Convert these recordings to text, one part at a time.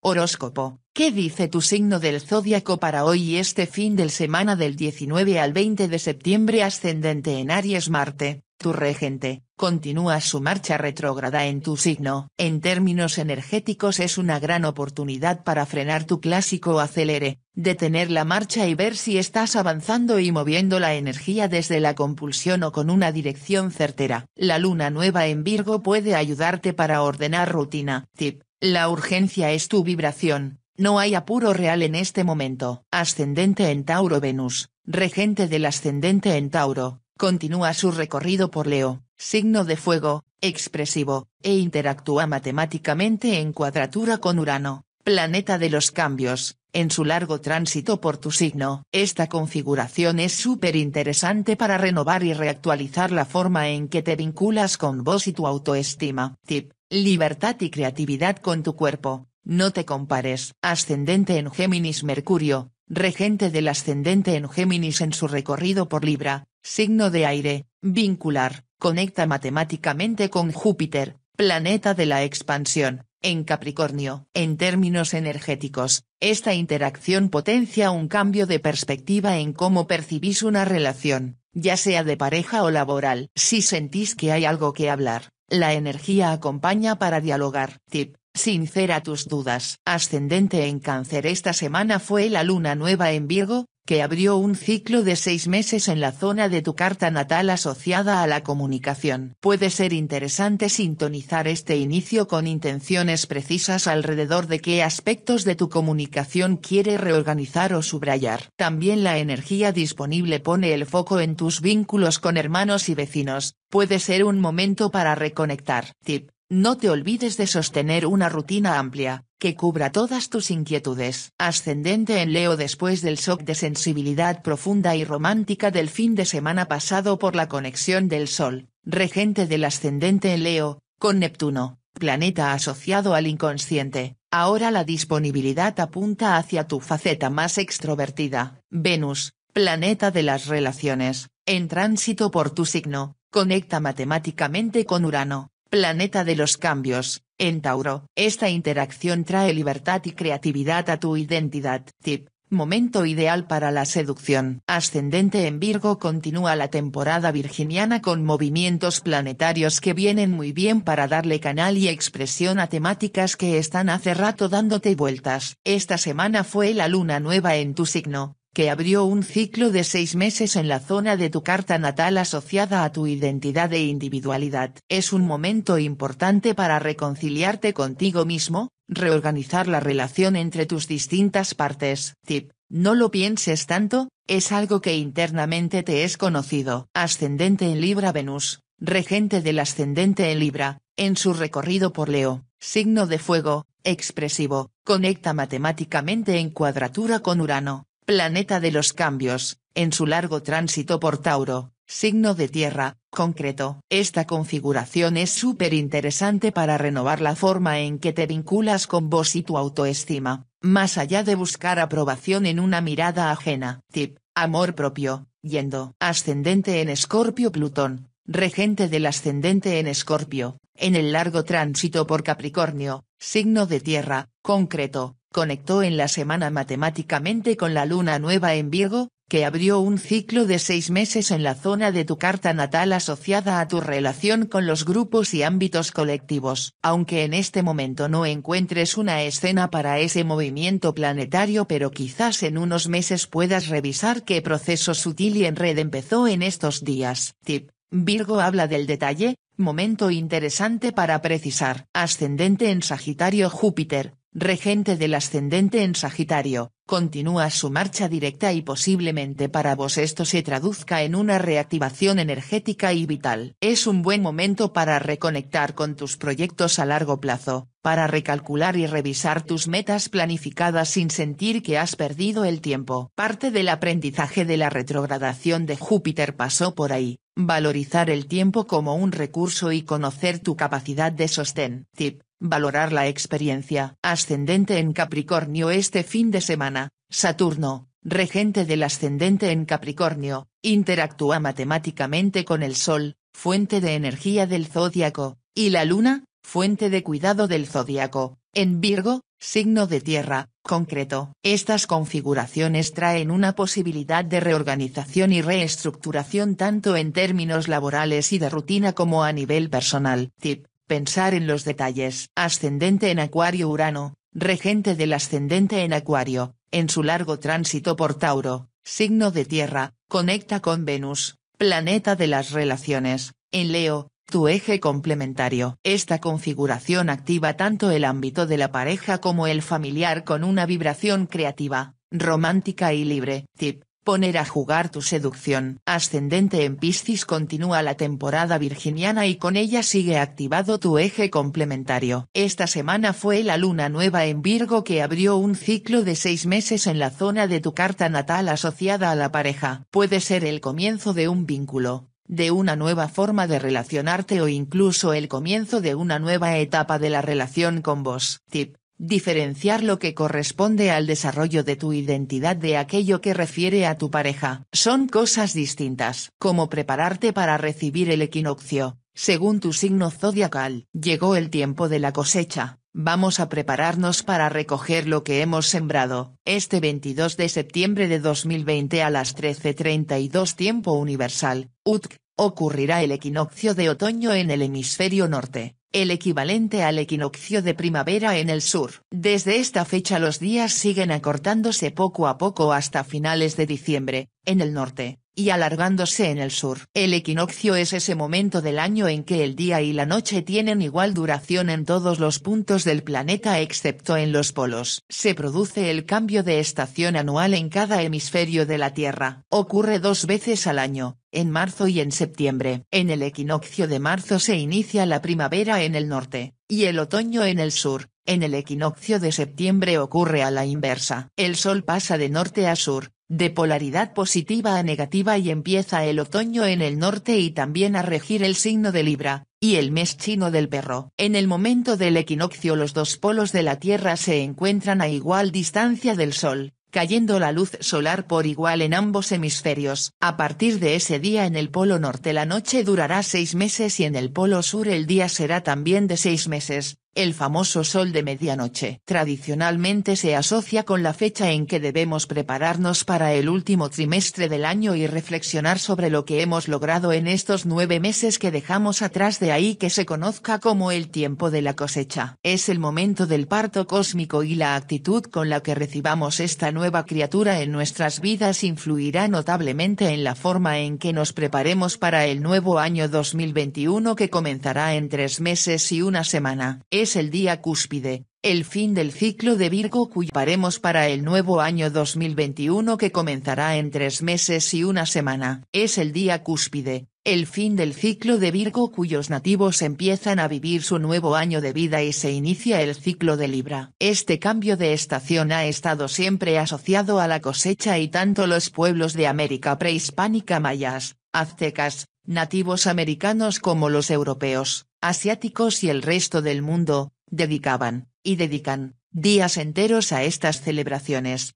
Horóscopo, ¿qué dice tu signo del zodiaco para hoy y este fin de semana del 19 al 20 de septiembre ascendente en Aries Marte, tu regente, continúa su marcha retrógrada en tu signo? En términos energéticos es una gran oportunidad para frenar tu clásico acelere, detener la marcha y ver si estás avanzando y moviendo la energía desde la compulsión o con una dirección certera. La luna nueva en Virgo puede ayudarte para ordenar rutina. Tip la urgencia es tu vibración, no hay apuro real en este momento. Ascendente en Tauro Venus, regente del ascendente en Tauro, continúa su recorrido por Leo, signo de fuego, expresivo, e interactúa matemáticamente en cuadratura con Urano, planeta de los cambios, en su largo tránsito por tu signo. Esta configuración es súper interesante para renovar y reactualizar la forma en que te vinculas con vos y tu autoestima. Tip, libertad y creatividad con tu cuerpo. No te compares. Ascendente en Géminis Mercurio, regente del ascendente en Géminis en su recorrido por Libra, signo de aire, vincular, conecta matemáticamente con Júpiter, planeta de la expansión, en Capricornio, en términos energéticos, esta interacción potencia un cambio de perspectiva en cómo percibís una relación, ya sea de pareja o laboral. Si sentís que hay algo que hablar, la energía acompaña para dialogar. Tip. Sincera tus dudas. Ascendente en cáncer Esta semana fue la luna nueva en Virgo, que abrió un ciclo de seis meses en la zona de tu carta natal asociada a la comunicación. Puede ser interesante sintonizar este inicio con intenciones precisas alrededor de qué aspectos de tu comunicación quiere reorganizar o subrayar. También la energía disponible pone el foco en tus vínculos con hermanos y vecinos, puede ser un momento para reconectar. Tip no te olvides de sostener una rutina amplia, que cubra todas tus inquietudes. Ascendente en Leo después del shock de sensibilidad profunda y romántica del fin de semana pasado por la conexión del Sol, regente del ascendente en Leo, con Neptuno, planeta asociado al inconsciente. Ahora la disponibilidad apunta hacia tu faceta más extrovertida. Venus, planeta de las relaciones, en tránsito por tu signo, conecta matemáticamente con Urano planeta de los cambios, en Tauro, esta interacción trae libertad y creatividad a tu identidad. Tip. Momento ideal para la seducción. Ascendente en Virgo continúa la temporada virginiana con movimientos planetarios que vienen muy bien para darle canal y expresión a temáticas que están hace rato dándote vueltas. Esta semana fue la luna nueva en tu signo, que abrió un ciclo de seis meses en la zona de tu carta natal asociada a tu identidad e individualidad. Es un momento importante para reconciliarte contigo mismo, reorganizar la relación entre tus distintas partes. Tip. No lo pienses tanto, es algo que internamente te es conocido. Ascendente en Libra Venus, regente del ascendente en Libra, en su recorrido por Leo, signo de fuego, expresivo, conecta matemáticamente en cuadratura con Urano planeta de los cambios, en su largo tránsito por Tauro, signo de tierra, concreto. Esta configuración es súper interesante para renovar la forma en que te vinculas con vos y tu autoestima, más allá de buscar aprobación en una mirada ajena. Tip, amor propio, yendo. Ascendente en Escorpio Plutón, regente del ascendente en Escorpio, en el largo tránsito por Capricornio, signo de tierra, concreto conectó en la semana matemáticamente con la luna nueva en Virgo, que abrió un ciclo de seis meses en la zona de tu carta natal asociada a tu relación con los grupos y ámbitos colectivos. Aunque en este momento no encuentres una escena para ese movimiento planetario pero quizás en unos meses puedas revisar qué proceso sutil y en red empezó en estos días. Tip. Virgo habla del detalle, momento interesante para precisar. Ascendente en Sagitario Júpiter, regente del ascendente en Sagitario, continúa su marcha directa y posiblemente para vos esto se traduzca en una reactivación energética y vital. Es un buen momento para reconectar con tus proyectos a largo plazo, para recalcular y revisar tus metas planificadas sin sentir que has perdido el tiempo. Parte del aprendizaje de la retrogradación de Júpiter pasó por ahí, valorizar el tiempo como un recurso y conocer tu capacidad de sostén. Tip Valorar la experiencia ascendente en Capricornio este fin de semana, Saturno, regente del ascendente en Capricornio, interactúa matemáticamente con el Sol, fuente de energía del Zodíaco, y la Luna, fuente de cuidado del Zodíaco, en Virgo, signo de tierra, concreto. Estas configuraciones traen una posibilidad de reorganización y reestructuración tanto en términos laborales y de rutina como a nivel personal. Tip pensar en los detalles. Ascendente en Acuario Urano, regente del ascendente en Acuario, en su largo tránsito por Tauro, signo de tierra, conecta con Venus, planeta de las relaciones, en Leo, tu eje complementario. Esta configuración activa tanto el ámbito de la pareja como el familiar con una vibración creativa, romántica y libre. Tip poner a jugar tu seducción. Ascendente en Piscis continúa la temporada virginiana y con ella sigue activado tu eje complementario. Esta semana fue la luna nueva en Virgo que abrió un ciclo de seis meses en la zona de tu carta natal asociada a la pareja. Puede ser el comienzo de un vínculo, de una nueva forma de relacionarte o incluso el comienzo de una nueva etapa de la relación con vos. Tip. Diferenciar lo que corresponde al desarrollo de tu identidad de aquello que refiere a tu pareja. Son cosas distintas. Como prepararte para recibir el equinoccio, según tu signo zodiacal. Llegó el tiempo de la cosecha. Vamos a prepararnos para recoger lo que hemos sembrado. Este 22 de septiembre de 2020 a las 13.32 tiempo universal, UTC, ocurrirá el equinoccio de otoño en el hemisferio norte el equivalente al equinoccio de primavera en el sur. Desde esta fecha los días siguen acortándose poco a poco hasta finales de diciembre, en el norte, y alargándose en el sur. El equinoccio es ese momento del año en que el día y la noche tienen igual duración en todos los puntos del planeta excepto en los polos. Se produce el cambio de estación anual en cada hemisferio de la Tierra. Ocurre dos veces al año, en marzo y en septiembre. En el equinoccio de marzo se inicia la primavera en el norte, y el otoño en el sur, en el equinoccio de septiembre ocurre a la inversa. El Sol pasa de norte a sur, de polaridad positiva a negativa y empieza el otoño en el norte y también a regir el signo de Libra, y el mes chino del perro. En el momento del equinoccio los dos polos de la Tierra se encuentran a igual distancia del Sol, cayendo la luz solar por igual en ambos hemisferios. A partir de ese día en el polo norte la noche durará seis meses y en el polo sur el día será también de seis meses, el famoso sol de medianoche tradicionalmente se asocia con la fecha en que debemos prepararnos para el último trimestre del año y reflexionar sobre lo que hemos logrado en estos nueve meses que dejamos atrás de ahí que se conozca como el tiempo de la cosecha. Es el momento del parto cósmico y la actitud con la que recibamos esta nueva criatura en nuestras vidas influirá notablemente en la forma en que nos preparemos para el nuevo año 2021 que comenzará en tres meses y una semana el día cúspide, el fin del ciclo de Virgo cuyo paremos para el nuevo año 2021 que comenzará en tres meses y una semana. Es el día cúspide, el fin del ciclo de Virgo cuyos nativos empiezan a vivir su nuevo año de vida y se inicia el ciclo de Libra. Este cambio de estación ha estado siempre asociado a la cosecha y tanto los pueblos de América prehispánica mayas, aztecas, nativos americanos como los europeos, asiáticos y el resto del mundo, dedicaban, y dedican, días enteros a estas celebraciones.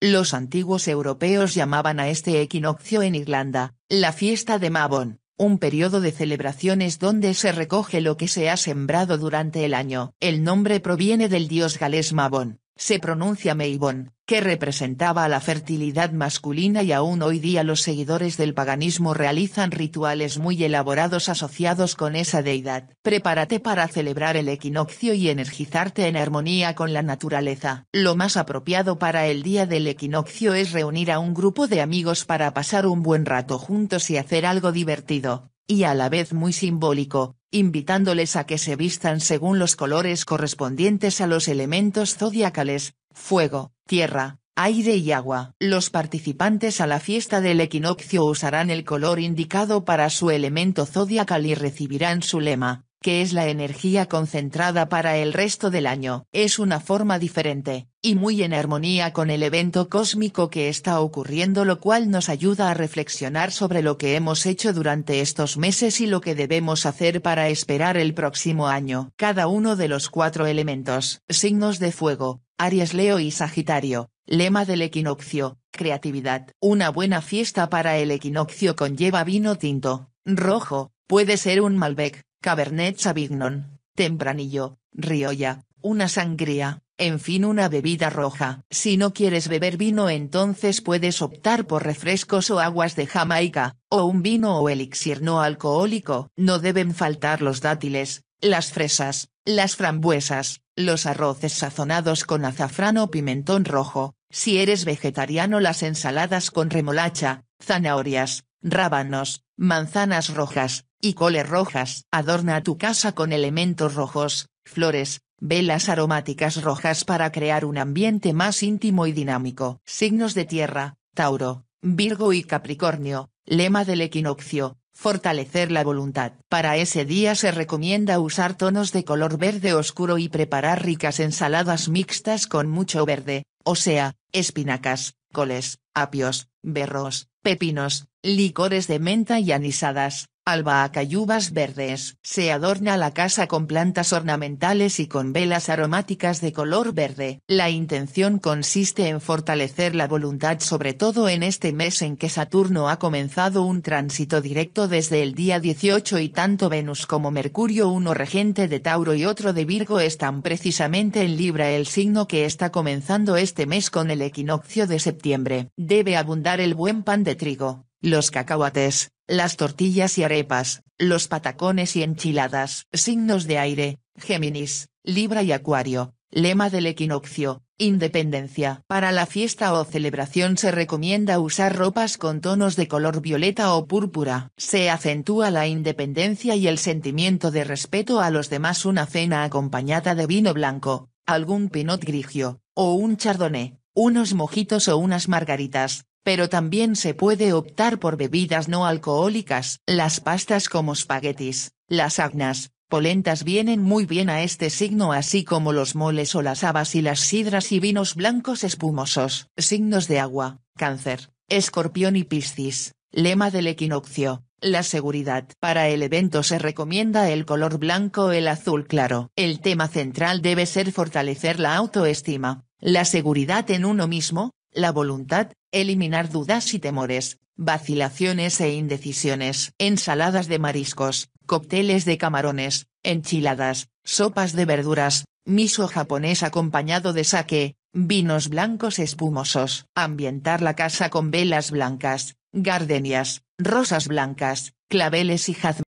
Los antiguos europeos llamaban a este equinoccio en Irlanda, la fiesta de Mabon, un periodo de celebraciones donde se recoge lo que se ha sembrado durante el año. El nombre proviene del dios galés Mabon, se pronuncia Meibon, que representaba a la fertilidad masculina y aún hoy día los seguidores del paganismo realizan rituales muy elaborados asociados con esa deidad. Prepárate para celebrar el equinoccio y energizarte en armonía con la naturaleza. Lo más apropiado para el día del equinoccio es reunir a un grupo de amigos para pasar un buen rato juntos y hacer algo divertido, y a la vez muy simbólico, invitándoles a que se vistan según los colores correspondientes a los elementos zodiacales, fuego, tierra, aire y agua. Los participantes a la fiesta del equinoccio usarán el color indicado para su elemento zodiacal y recibirán su lema, que es la energía concentrada para el resto del año. Es una forma diferente, y muy en armonía con el evento cósmico que está ocurriendo lo cual nos ayuda a reflexionar sobre lo que hemos hecho durante estos meses y lo que debemos hacer para esperar el próximo año. Cada uno de los cuatro elementos, signos de fuego, Aries Leo y Sagitario, lema del equinoccio, creatividad. Una buena fiesta para el equinoccio conlleva vino tinto, rojo, puede ser un Malbec, Cabernet Sauvignon, Tempranillo, Rioja, una sangría, en fin una bebida roja. Si no quieres beber vino entonces puedes optar por refrescos o aguas de Jamaica, o un vino o elixir no alcohólico. No deben faltar los dátiles, las fresas, las frambuesas, los arroces sazonados con azafrán o pimentón rojo, si eres vegetariano las ensaladas con remolacha, zanahorias, rábanos, manzanas rojas, y coles rojas. Adorna tu casa con elementos rojos, flores, velas aromáticas rojas para crear un ambiente más íntimo y dinámico. Signos de tierra, Tauro, Virgo y Capricornio, lema del equinoccio, fortalecer la voluntad. Para ese día se recomienda usar tonos de color verde oscuro y preparar ricas ensaladas mixtas con mucho verde, o sea, espinacas, coles, apios, berros, pepinos, licores de menta y anisadas. Alba y verdes. Se adorna la casa con plantas ornamentales y con velas aromáticas de color verde. La intención consiste en fortalecer la voluntad sobre todo en este mes en que Saturno ha comenzado un tránsito directo desde el día 18 y tanto Venus como Mercurio uno regente de Tauro y otro de Virgo están precisamente en Libra el signo que está comenzando este mes con el equinoccio de septiembre. Debe abundar el buen pan de trigo, los cacahuates, las tortillas y arepas, los patacones y enchiladas. Signos de aire, Géminis, Libra y Acuario, lema del equinoccio, independencia. Para la fiesta o celebración se recomienda usar ropas con tonos de color violeta o púrpura. Se acentúa la independencia y el sentimiento de respeto a los demás. Una cena acompañada de vino blanco, algún pinot grigio, o un chardonnay, unos mojitos o unas margaritas pero también se puede optar por bebidas no alcohólicas. Las pastas como espaguetis, agnas, polentas vienen muy bien a este signo así como los moles o las habas y las sidras y vinos blancos espumosos. Signos de agua, cáncer, escorpión y piscis. Lema del equinoccio. La seguridad. Para el evento se recomienda el color blanco o el azul claro. El tema central debe ser fortalecer la autoestima, la seguridad en uno mismo, la voluntad, eliminar dudas y temores, vacilaciones e indecisiones, ensaladas de mariscos, cócteles de camarones, enchiladas, sopas de verduras, miso japonés acompañado de sake, vinos blancos espumosos, ambientar la casa con velas blancas, gardenias, rosas blancas, claveles y jazmín.